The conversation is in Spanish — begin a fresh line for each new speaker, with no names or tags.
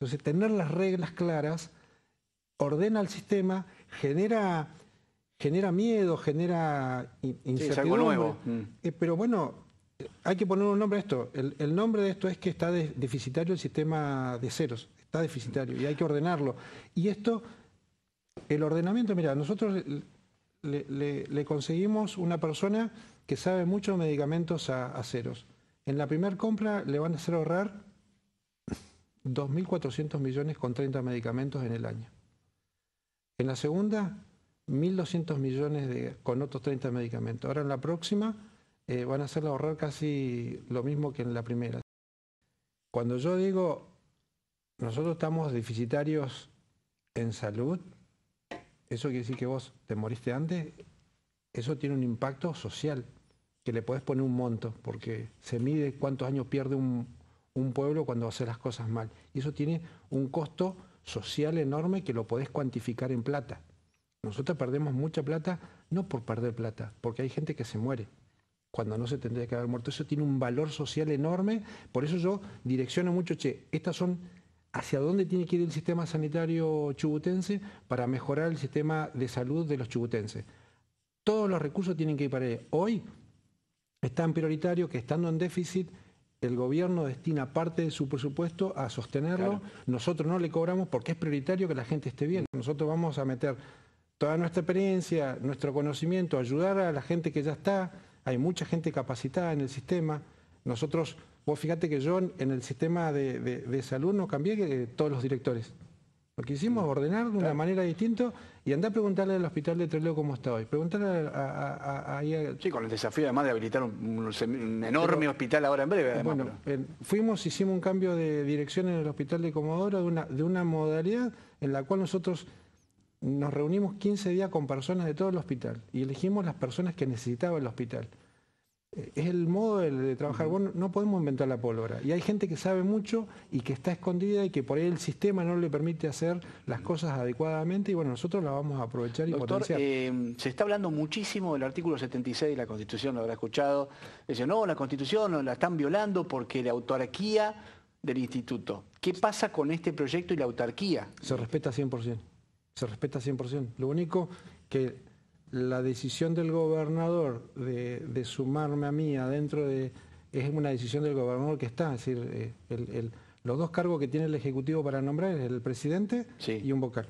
Entonces, tener las reglas claras ordena el sistema, genera, genera miedo, genera incertidumbre. algo nuevo. Mm. Eh, pero bueno, hay que poner un nombre a esto. El, nombre de esto es que está deficitario el sistema de ceros. Está deficitario y hay que ordenarlo. Y esto, el ordenamiento, mira, nosotros le, conseguimos una persona que sabe mucho medicamentos a, a ceros. En la primera compra le van a hacer ahorrar 2.400 millones con 30 medicamentos en el año. En la segunda, 1.200 millones con otros 30 medicamentos. Ahora en la próxima eh, van a hacer ahorrar casi lo mismo que en la primera. Cuando yo digo, nosotros estamos deficitarios en salud, eso quiere decir que vos te moriste antes, eso tiene un impacto social, que le podés poner un monto, porque se mide cuántos años pierde un, un pueblo cuando hace las cosas mal. Y eso tiene un costo social enorme que lo podés cuantificar en plata. Nosotros perdemos mucha plata, no por perder plata, porque hay gente que se muere cuando no se tendría que haber muerto. Eso tiene un valor social enorme, por eso yo direcciono mucho, che, estas son hacia dónde tiene que ir el sistema sanitario chubutense para mejorar el sistema de salud de los chubutenses. Todos los recursos tienen que ir para Hoy están prioritarios prioritario que estando en déficit el gobierno destina parte de su presupuesto a sostenerlo. Nosotros no le cobramos porque es prioritario que la gente esté bien. Nosotros vamos a meter toda nuestra experiencia, nuestro conocimiento, ayudar a la gente que ya está. Hay mucha gente capacitada en el sistema. Nosotros, vos fíjate que yo en el sistema de, de salud no cambié todos los directores. Lo que hicimos ordenar de una manera distinta y andar a preguntarle al hospital de Trelew cómo está hoy. Preguntarle a,
Sí, con el desafío además de habilitar un, enorme hospital ahora en breve. bueno,
fuimos, hicimos un cambio de dirección en el hospital de Comodoro de una, de una modalidad en la cual nosotros nos reunimos 15 días con personas de todo el hospital y elegimos las personas que necesitaba el hospital es el modo de, trabajar. bueno, no podemos inventar la pólvora. Y hay gente que sabe mucho y que está escondida y que por ahí el sistema no le permite hacer las cosas adecuadamente y bueno, nosotros la vamos a aprovechar y potenciar.
Eh, se está hablando muchísimo del artículo 76 de la Constitución, lo habrá escuchado. Dice, no, la Constitución la están violando porque la autarquía del instituto. ¿Qué pasa con este proyecto y la autarquía?
Se respeta 100%. Se respeta 100%. Lo único que la decisión del gobernador de, sumarme a mí adentro de... es una decisión del gobernador que está, es decir, eh, los dos cargos que tiene el Ejecutivo para nombrar es el presidente y un vocal.